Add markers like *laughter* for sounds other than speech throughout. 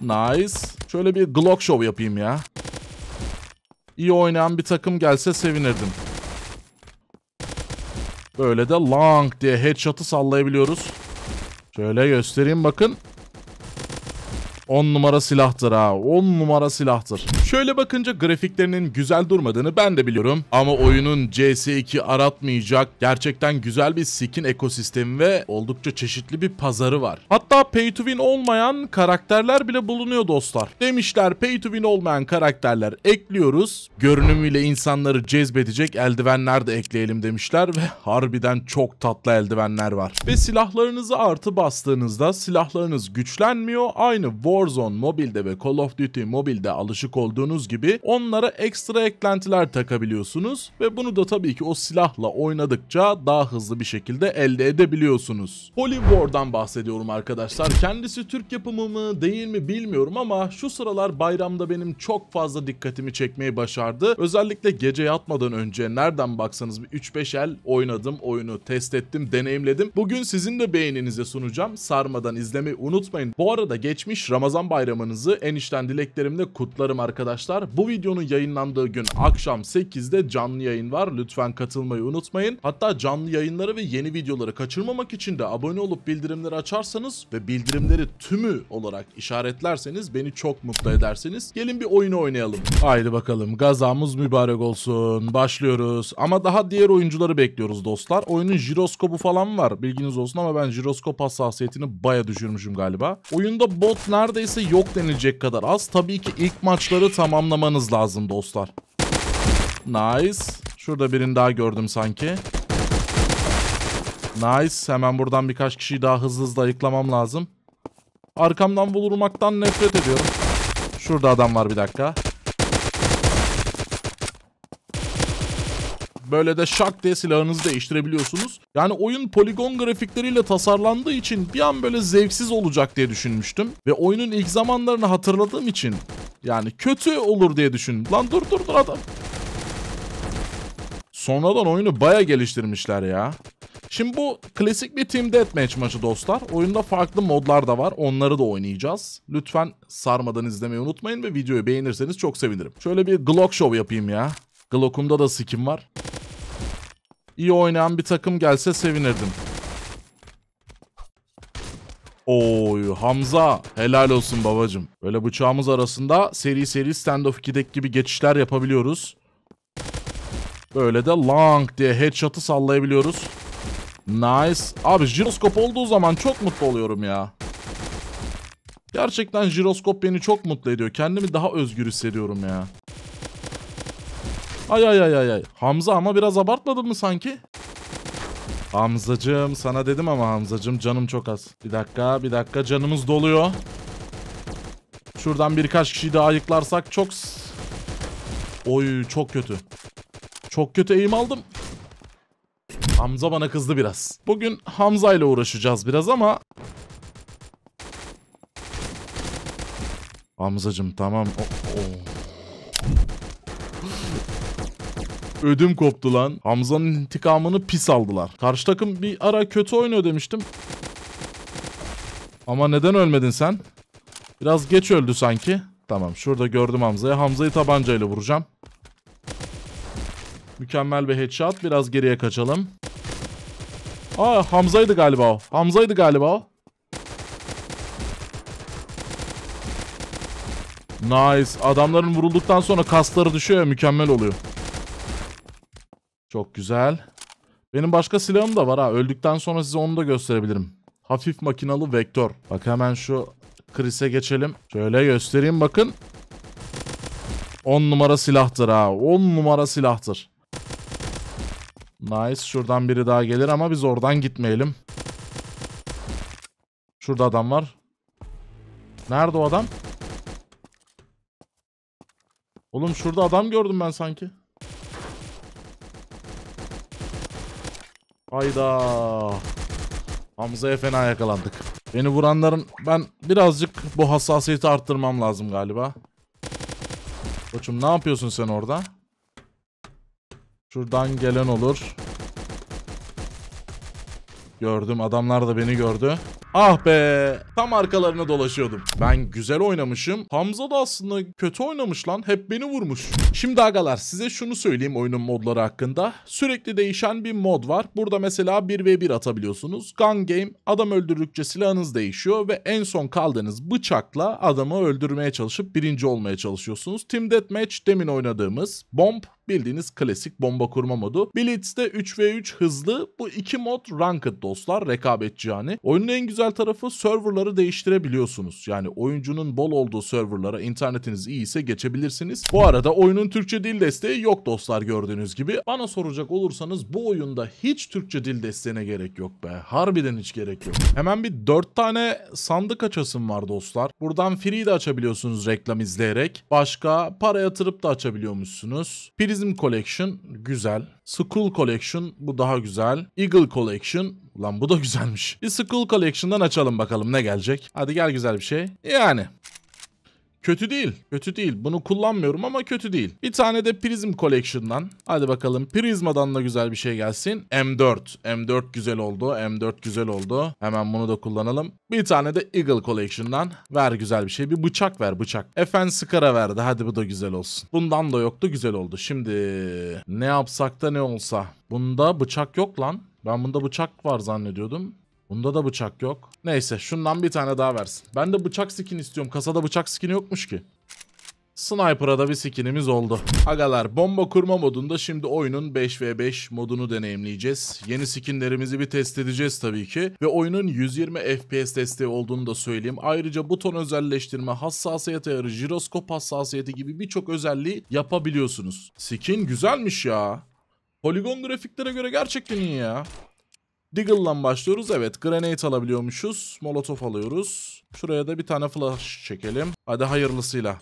Nice. Şöyle bir Glock Show yapayım ya. İyi oynayan bir takım gelse sevinirdim. Böyle de long diye headshot'ı sallayabiliyoruz. Şöyle göstereyim bakın. 10 numara silahtır ha. 10 numara silahtır. Şöyle bakınca grafiklerinin güzel durmadığını ben de biliyorum. Ama oyunun CS2 aratmayacak gerçekten güzel bir skin ekosistemi ve oldukça çeşitli bir pazarı var. Hatta pay to win olmayan karakterler bile bulunuyor dostlar. Demişler pay to win olmayan karakterler ekliyoruz. Görünümüyle insanları cezbedecek eldivenler de ekleyelim demişler ve harbiden çok tatlı eldivenler var. Ve silahlarınızı artı bastığınızda silahlarınız güçlenmiyor. Aynı Warzone mobilde ve Call of Duty mobilde alışık olduğunuz gördüğünüz gibi onlara ekstra eklentiler takabiliyorsunuz ve bunu da tabii ki o silahla oynadıkça daha hızlı bir şekilde elde edebiliyorsunuz. Polywar'dan bahsediyorum arkadaşlar. Kendisi Türk yapımı mı değil mi bilmiyorum ama şu sıralar bayramda benim çok fazla dikkatimi çekmeyi başardı. Özellikle gece yatmadan önce nereden baksanız bir 3-5 el oynadım oyunu test ettim deneyimledim. Bugün sizin de beğeninize sunacağım. Sarmadan izlemeyi unutmayın. Bu arada geçmiş Ramazan bayramınızı enişten dileklerimle kutlarım arkadaşlar arkadaşlar. Bu videonun yayınlandığı gün akşam 8'de canlı yayın var. Lütfen katılmayı unutmayın. Hatta canlı yayınları ve yeni videoları kaçırmamak için de abone olup bildirimleri açarsanız ve bildirimleri tümü olarak işaretlerseniz beni çok mutlu edersiniz. Gelin bir oyunu oynayalım. Haydi bakalım gazamız mübarek olsun. Başlıyoruz. Ama daha diğer oyuncuları bekliyoruz dostlar. Oyunun jiroskopu falan var. Bilginiz olsun ama ben jiroskop hassasiyetini baya düşürmüşüm galiba. Oyunda bot neredeyse yok denilecek kadar az. Tabii ki ilk maçları tamamlamanız lazım dostlar. Nice. Şurada birini daha gördüm sanki. Nice. Hemen buradan birkaç kişiyi daha hızlı hızlı ayıklamam lazım. Arkamdan vurulmaktan nefret ediyorum. Şurada adam var bir dakika. Böyle de şak diye silahınızı değiştirebiliyorsunuz. Yani oyun poligon grafikleriyle tasarlandığı için bir an böyle zevksiz olacak diye düşünmüştüm. Ve oyunun ilk zamanlarını hatırladığım için yani kötü olur diye düşündüm. Lan dur dur dur adam. Sonradan oyunu baya geliştirmişler ya. Şimdi bu klasik bir Team Deathmatch maçı dostlar. Oyunda farklı modlar da var. Onları da oynayacağız. Lütfen sarmadan izlemeyi unutmayın ve videoyu beğenirseniz çok sevinirim. Şöyle bir Glock Show yapayım ya. Glock'umda da skin var iyi oynayan bir takım gelse sevinirdim. Oy Hamza helal olsun babacım. Böyle bıçağımız arasında seri seri standoff 2'deki gibi geçişler yapabiliyoruz. Böyle de long diye headshot'ı sallayabiliyoruz. Nice. Abi jiroskop olduğu zaman çok mutlu oluyorum ya. Gerçekten jiroskop beni çok mutlu ediyor. Kendimi daha özgür hissediyorum ya. Ay ay ay ay ay. Hamza ama biraz abartmadın mı sanki? Hamzacım sana dedim ama Hamzacım canım çok az. Bir dakika bir dakika canımız doluyor. Şuradan birkaç kişiyi daha ayıklarsak çok... Oy çok kötü. Çok kötü eğim aldım. Hamza bana kızdı biraz. Bugün Hamza ile uğraşacağız biraz ama... Hamzacım tamam. Oh, oh. Ödüm koptu lan. Hamza'nın intikamını pis aldılar. Karşı takım bir ara kötü oynuyor demiştim. Ama neden ölmedin sen? Biraz geç öldü sanki. Tamam şurada gördüm Hamza'yı. Hamza'yı tabancayla vuracağım. Mükemmel bir headshot. Biraz geriye kaçalım. Aa Hamza'ydı galiba o. Hamza'ydı galiba o. Nice. Adamların vurulduktan sonra kasları düşüyor ya mükemmel oluyor. Çok güzel. Benim başka silahım da var ha. Öldükten sonra size onu da gösterebilirim. Hafif makinalı vektör. Bak hemen şu Chris'e geçelim. Şöyle göstereyim bakın. 10 numara silahtır ha. 10 numara silahtır. Nice. Şuradan biri daha gelir ama biz oradan gitmeyelim. Şurada adam var. Nerede o adam? Oğlum şurada adam gördüm ben sanki. Hayda. Hamza'ya fena yakalandık. Beni vuranların ben birazcık bu hassasiyeti arttırmam lazım galiba. Koçum ne yapıyorsun sen orada? Şuradan gelen olur. Gördüm adamlar da beni gördü. Ah be. Tam arkalarına dolaşıyordum. Ben güzel oynamışım. Hamza da aslında kötü oynamış lan. Hep beni vurmuş. Şimdi agalar size şunu söyleyeyim oyunun modları hakkında. Sürekli değişen bir mod var. Burada mesela 1v1 atabiliyorsunuz. Gun game adam öldürdükçe silahınız değişiyor ve en son kaldığınız bıçakla adamı öldürmeye çalışıp birinci olmaya çalışıyorsunuz. Team Deathmatch demin oynadığımız. Bomb Bildiğiniz klasik bomba kurma modu. Blitz de 3v3 hızlı. Bu iki mod ranked dostlar. Rekabetçi yani. Oyunun en güzel güzel tarafı serverları değiştirebiliyorsunuz. Yani oyuncunun bol olduğu serverlara internetiniz iyi ise geçebilirsiniz. Bu arada oyunun Türkçe dil desteği yok dostlar gördüğünüz gibi. Bana soracak olursanız bu oyunda hiç Türkçe dil desteğine gerek yok be. Harbiden hiç gerek yok. Hemen bir 4 tane sandık açasım var dostlar. Buradan free de açabiliyorsunuz reklam izleyerek. Başka para yatırıp da açabiliyormuşsunuz. Prism Collection güzel. Skull Collection bu daha güzel. Eagle Collection Ulan bu da güzelmiş. Bir Skull Collection'dan açalım bakalım ne gelecek. Hadi gel güzel bir şey. Yani. Kötü değil. Kötü değil. Bunu kullanmıyorum ama kötü değil. Bir tane de Prism Collection'dan. Hadi bakalım Prisma'dan da güzel bir şey gelsin. M4. M4 güzel oldu. M4 güzel oldu. Hemen bunu da kullanalım. Bir tane de Eagle Collection'dan. Ver güzel bir şey. Bir bıçak ver bıçak. Efen Skara verdi. Hadi bu da güzel olsun. Bundan da yoktu. Güzel oldu. Şimdi ne yapsak da ne olsa. Bunda bıçak yok lan. Ben bunda bıçak var zannediyordum. Bunda da bıçak yok. Neyse şundan bir tane daha versin. Ben de bıçak skin istiyorum. Kasada bıçak skin yokmuş ki. Sniper'a da bir skinimiz oldu. Agalar bomba kurma modunda şimdi oyunun 5v5 modunu deneyimleyeceğiz. Yeni skinlerimizi bir test edeceğiz tabii ki. Ve oyunun 120 FPS desteği olduğunu da söyleyeyim. Ayrıca buton özelleştirme, hassasiyet ayarı, jiroskop hassasiyeti gibi birçok özelliği yapabiliyorsunuz. Skin güzelmiş ya. Poligon grafiklere göre gerçekten iyi ya. Deagle'la başlıyoruz. Evet grenade alabiliyormuşuz. Molotof alıyoruz. Şuraya da bir tane flash çekelim. Hadi hayırlısıyla.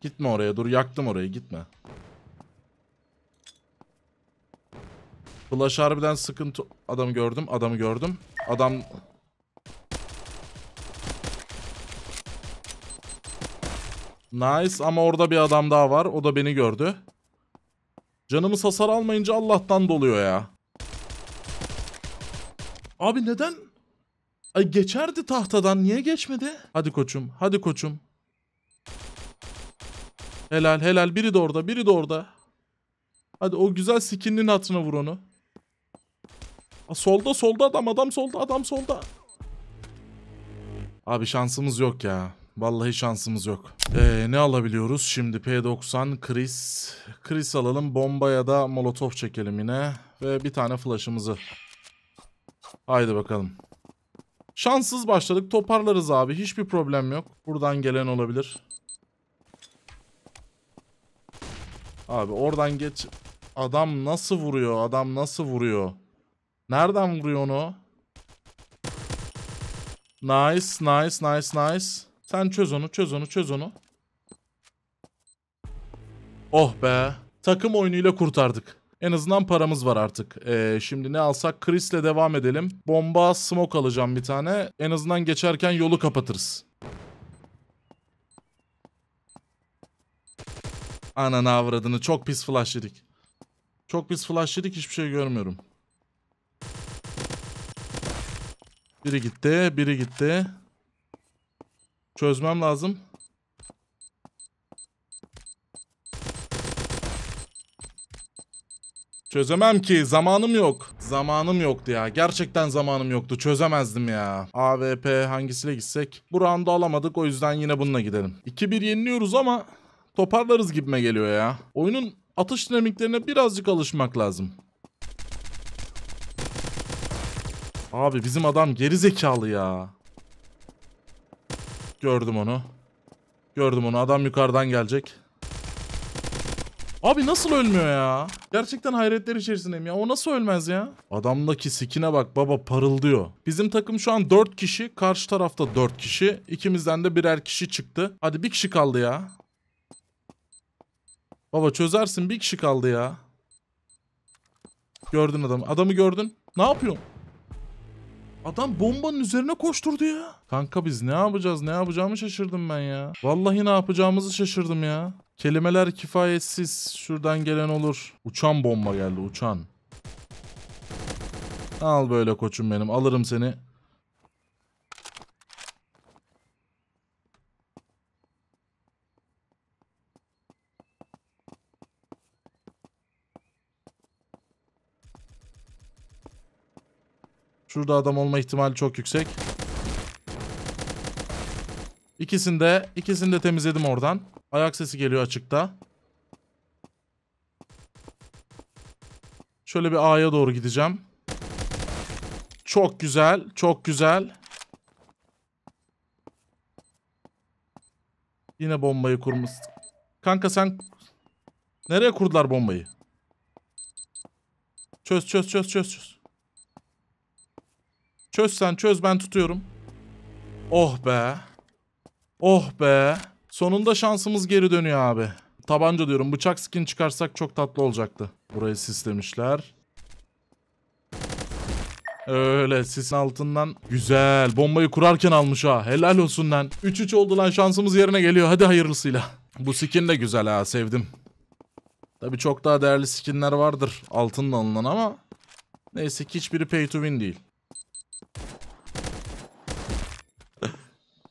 Gitme oraya dur yaktım orayı gitme. Flash harbiden sıkıntı... Adamı gördüm adamı gördüm. Adam... Nice ama orada bir adam daha var. O da beni gördü. Canımız hasar almayınca Allah'tan doluyor ya. Abi neden? Ay geçerdi tahtadan. Niye geçmedi? Hadi koçum. Hadi koçum. Helal helal. Biri de orada. Biri de orada. Hadi o güzel skininin hatırına vur onu. Aa, solda solda adam. Adam solda. Adam solda. Abi şansımız yok ya. Vallahi şansımız yok. Ee, ne alabiliyoruz şimdi? P90, Chris. Chris alalım. Bomba ya da molotof çekelim yine. Ve bir tane flaşımızı. Haydi bakalım. Şanssız başladık. Toparlarız abi. Hiçbir problem yok. Buradan gelen olabilir. Abi oradan geç. Adam nasıl vuruyor? Adam nasıl vuruyor? Nereden vuruyor onu? Nice, nice, nice, nice. Sen çöz onu, çöz onu, çöz onu. Oh be. Takım oyunuyla kurtardık. En azından paramız var artık. Ee, şimdi ne alsak? Chris'le devam edelim. Bomba, smoke alacağım bir tane. En azından geçerken yolu kapatırız. Ana avradını. Çok pis flash yedik. Çok pis flash yedik. Hiçbir şey görmüyorum. Biri gitti. Biri gitti. Çözmem lazım. Çözemem ki zamanım yok. Zamanım yoktu ya. Gerçekten zamanım yoktu. Çözemezdim ya. AVP hangisiyle gitsek? Bu round'u alamadık o yüzden yine bununla gidelim. 2-1 yeniliyoruz ama toparlarız gibime geliyor ya. Oyunun atış dinamiklerine birazcık alışmak lazım. Abi bizim adam geri zekalı ya. Gördüm onu. Gördüm onu. Adam yukarıdan gelecek. Abi nasıl ölmüyor ya? Gerçekten hayretler içerisindeyim ya. O nasıl ölmez ya? Adamdaki sikine bak baba parıldıyor. Bizim takım şu an 4 kişi. Karşı tarafta 4 kişi. İkimizden de birer kişi çıktı. Hadi bir kişi kaldı ya. Baba çözersin bir kişi kaldı ya. Gördün adamı. Adamı gördün. Ne yapıyorsun? Adam bombanın üzerine koşturdu ya. Kanka biz ne yapacağız? Ne yapacağımı şaşırdım ben ya. Vallahi ne yapacağımızı şaşırdım ya. Kelimeler kifayetsiz. Şuradan gelen olur. Uçan bomba geldi uçan. Al böyle koçum benim alırım seni. Şurada adam olma ihtimali çok yüksek. İkisini de, ikisini de temizledim oradan. Ayak sesi geliyor açıkta. Şöyle bir A'ya doğru gideceğim. Çok güzel, çok güzel. Yine bombayı kurmuş. Kanka sen... Nereye kurdular bombayı? Çöz, çöz, çöz, çöz, çöz. Çöz sen çöz ben tutuyorum. Oh be. Oh be. Sonunda şansımız geri dönüyor abi. Tabanca diyorum bıçak skin çıkarsak çok tatlı olacaktı. Burayı sislemişler. Öyle sisin altından. Güzel. Bombayı kurarken almış ha. Helal olsun lan. 3-3 oldu lan şansımız yerine geliyor. Hadi hayırlısıyla. Bu skin de güzel ha sevdim. Tabi çok daha değerli skinler vardır altından alınan ama. Neyse ki hiçbiri pay to win değil.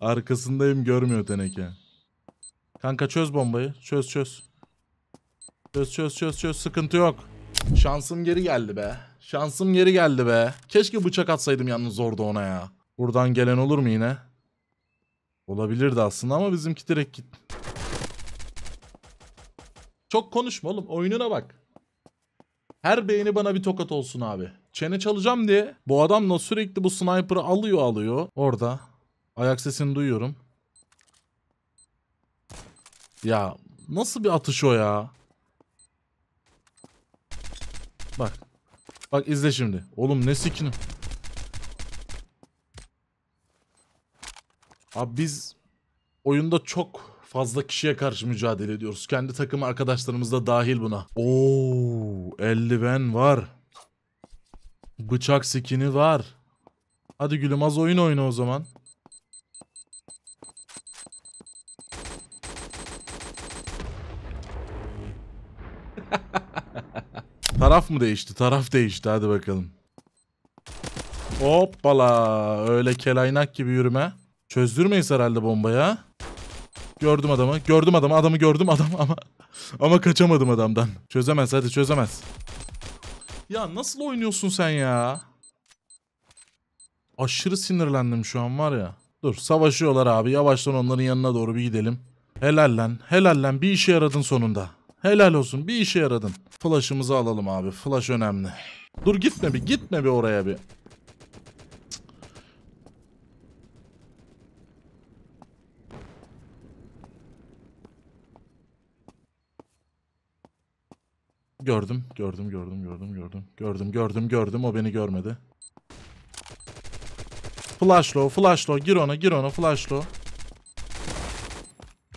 Arkasındayım görmüyor teneke. Kanka çöz bombayı. Çöz çöz. Çöz çöz çöz çöz. Sıkıntı yok. Şansım geri geldi be. Şansım geri geldi be. Keşke bıçak atsaydım yalnız orada ona ya. Buradan gelen olur mu yine? Olabilirdi aslında ama bizimki direkt git. Çok konuşma oğlum. Oyununa bak. Her beğeni bana bir tokat olsun abi. Çene çalacağım diye bu adamla sürekli bu sniper'ı alıyor alıyor. Orada Ayak sesini duyuyorum. Ya nasıl bir atış o ya? Bak. Bak izle şimdi. Oğlum ne sikinim. Abi biz oyunda çok fazla kişiye karşı mücadele ediyoruz. Kendi takımı arkadaşlarımız da dahil buna. Oo, eldiven var. Bıçak skini var. Hadi gülüm az oyun oyna o zaman. *laughs* taraf mı değişti? Taraf değişti. Hadi bakalım. Hoppala. Öyle kelaynak gibi yürüme. Çözdürmeyiz herhalde bombaya. Gördüm adamı. Gördüm adamı. Adamı gördüm adam ama ama kaçamadım adamdan. Çözemez hadi çözemez. Ya nasıl oynuyorsun sen ya? Aşırı sinirlendim şu an var ya. Dur savaşıyorlar abi. Yavaştan onların yanına doğru bir gidelim. Helal lan. Helal lan. Bir işe yaradın sonunda. Helal olsun bir işe yaradın. Flash'ımızı alalım abi. Flash önemli. Dur gitme bir gitme bir oraya bir. Gördüm, gördüm, gördüm, gördüm, gördüm. Gördüm, gördüm, gördüm. O beni görmedi. Flashlo, flashlo. Gir ona, gir ona, flashlo.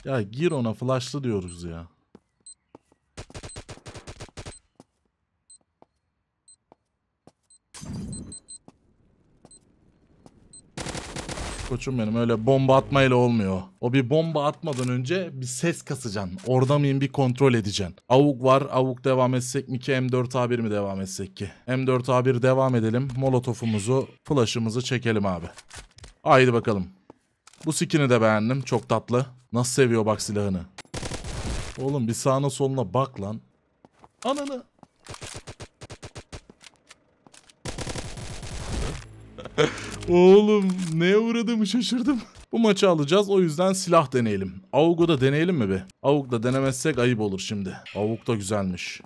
Ya gir ona, flashlı diyoruz ya. koçum benim. Öyle bomba atmayla olmuyor. O bir bomba atmadan önce bir ses kasacaksın. Orada mıyım bir kontrol edeceksin. Avuk var. Avuk devam etsek mi ki M4A1 mi devam etsek ki? M4A1 devam edelim. Molotofumuzu, flash'ımızı çekelim abi. Haydi bakalım. Bu skin'i de beğendim. Çok tatlı. Nasıl seviyor bak silahını. Oğlum bir sağına soluna bak lan. Ananı. Oğlum neye uğradığımı şaşırdım. Bu maçı alacağız o yüzden silah deneyelim. Avuk'u da deneyelim mi be? Avuk da denemezsek ayıp olur şimdi. Avuk da güzelmiş.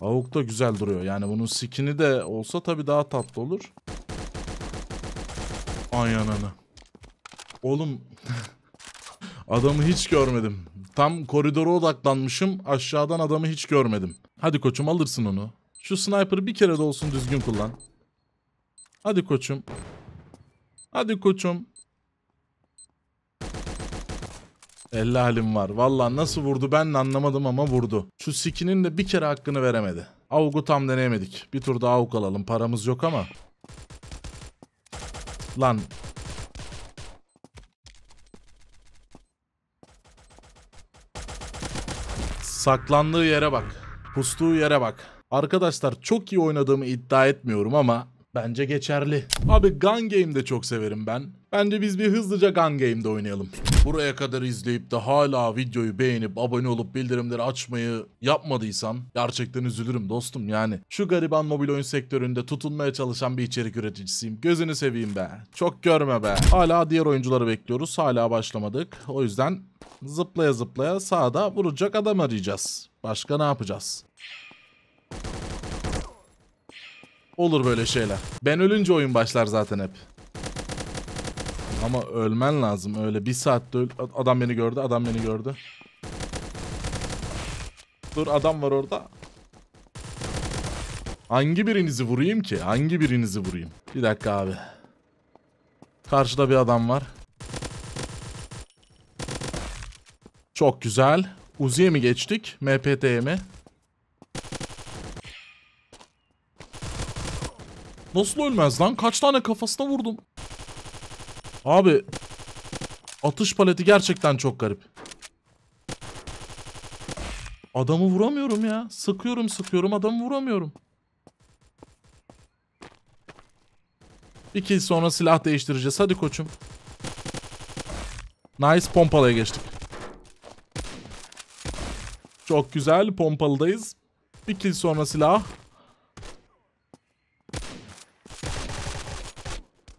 Avuk da güzel duruyor. Yani bunun skin'i de olsa tabii daha tatlı olur. Ay ananı. Oğlum *laughs* adamı hiç görmedim. Tam koridora odaklanmışım. Aşağıdan adamı hiç görmedim. Hadi koçum alırsın onu. Şu sniper'ı bir kere de olsun düzgün kullan. Hadi koçum. Hadi koçum. Elli halim var. Vallahi nasıl vurdu ben de anlamadım ama vurdu. Şu sikinin de bir kere hakkını veremedi. Avgu tam deneyemedik. Bir tur daha avuk alalım. Paramız yok ama. Lan. Saklandığı yere bak. Pustuğu yere bak. Arkadaşlar çok iyi oynadığımı iddia etmiyorum ama Bence geçerli. Abi Gun Game de çok severim ben. Bence biz bir hızlıca Gun Game'de oynayalım. Buraya kadar izleyip de hala videoyu beğenip abone olup bildirimleri açmayı yapmadıysan gerçekten üzülürüm dostum yani. Şu gariban mobil oyun sektöründe tutunmaya çalışan bir içerik üreticisiyim. Gözünü seveyim be. Çok görme be. Hala diğer oyuncuları bekliyoruz. Hala başlamadık. O yüzden zıplaya zıplaya sağda vuracak adam arayacağız. Başka ne yapacağız? Olur böyle şeyler. Ben ölünce oyun başlar zaten hep. Ama ölmen lazım öyle. Bir saatte öl... Adam beni gördü, adam beni gördü. Dur adam var orada. Hangi birinizi vurayım ki? Hangi birinizi vurayım? Bir dakika abi. Karşıda bir adam var. Çok güzel. Uzi'ye mi geçtik? MPT'ye mi? Nasıl ölmez lan? Kaç tane kafasına vurdum. Abi. Atış paleti gerçekten çok garip. Adamı vuramıyorum ya. Sıkıyorum sıkıyorum adamı vuramıyorum. Bir yıl sonra silah değiştireceğiz. Hadi koçum. Nice pompalaya geçtik. Çok güzel pompalıdayız. Bir yıl sonra silah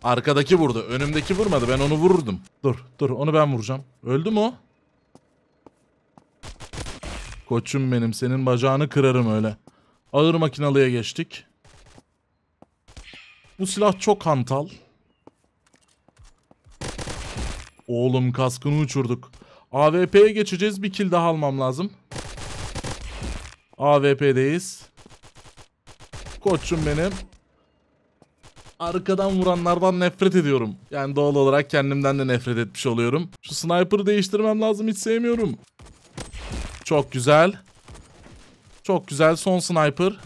Arkadaki vurdu. Önümdeki vurmadı. Ben onu vururdum. Dur dur onu ben vuracağım. Öldü mü o? Koçum benim senin bacağını kırarım öyle. Ağır makinalıya geçtik. Bu silah çok hantal. Oğlum kaskını uçurduk. AVP'ye geçeceğiz. Bir kill daha almam lazım. AVP'deyiz. Koçum benim arkadan vuranlardan nefret ediyorum. Yani doğal olarak kendimden de nefret etmiş oluyorum. Şu sniper'ı değiştirmem lazım hiç sevmiyorum. Çok güzel. Çok güzel son sniper.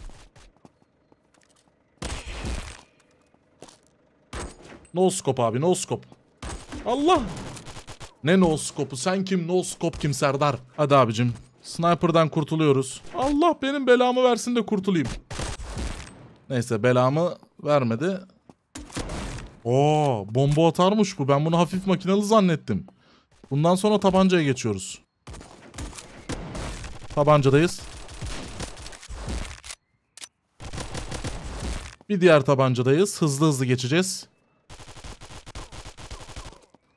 No scope abi no scope. Allah. Ne no scope'u sen kim no scope kim Serdar. Hadi abicim. Sniper'dan kurtuluyoruz. Allah benim belamı versin de kurtulayım. Neyse belamı vermedi. Oo, bomba atarmış bu. Ben bunu hafif makinalı zannettim. Bundan sonra tabancaya geçiyoruz. Tabancadayız. Bir diğer tabancadayız. Hızlı hızlı geçeceğiz.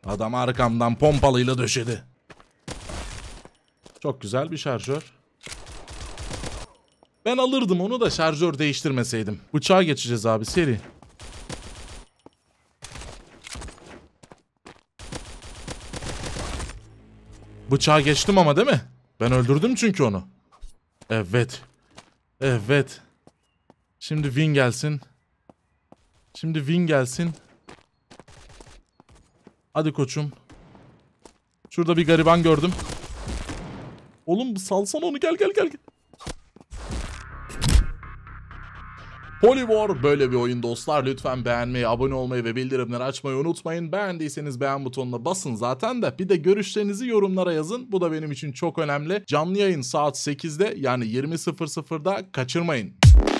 Adam arkamdan pompalıyla döşedi. Çok güzel bir şarjör. Ben alırdım onu da şarjör değiştirmeseydim. Bıçağa geçeceğiz abi seri. Bıçağa geçtim ama değil mi? Ben öldürdüm çünkü onu. Evet. Evet. Şimdi Win gelsin. Şimdi Win gelsin. Hadi koçum. Şurada bir gariban gördüm. Oğlum salsan onu gel gel gel. Polywar böyle bir oyun dostlar. Lütfen beğenmeyi, abone olmayı ve bildirimleri açmayı unutmayın. Beğendiyseniz beğen butonuna basın zaten de. Bir de görüşlerinizi yorumlara yazın. Bu da benim için çok önemli. Canlı yayın saat 8'de yani 20.00'da kaçırmayın.